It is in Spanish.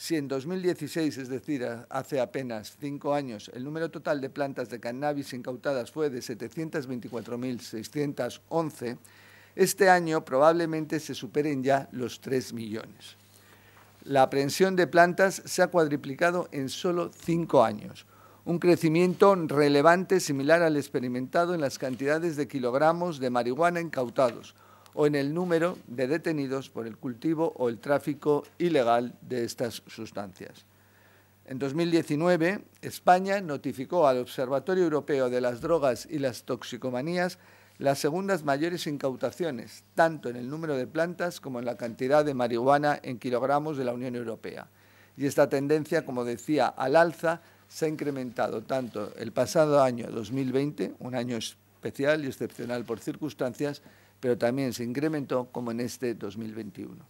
Si en 2016, es decir, hace apenas cinco años, el número total de plantas de cannabis incautadas fue de 724.611, este año probablemente se superen ya los 3 millones. La aprehensión de plantas se ha cuadriplicado en solo cinco años, un crecimiento relevante similar al experimentado en las cantidades de kilogramos de marihuana incautados, o en el número de detenidos por el cultivo o el tráfico ilegal de estas sustancias. En 2019, España notificó al Observatorio Europeo de las Drogas y las Toxicomanías las segundas mayores incautaciones, tanto en el número de plantas como en la cantidad de marihuana en kilogramos de la Unión Europea. Y esta tendencia, como decía, al alza se ha incrementado tanto el pasado año 2020, un año especial y excepcional por circunstancias, pero también se incrementó como en este 2021.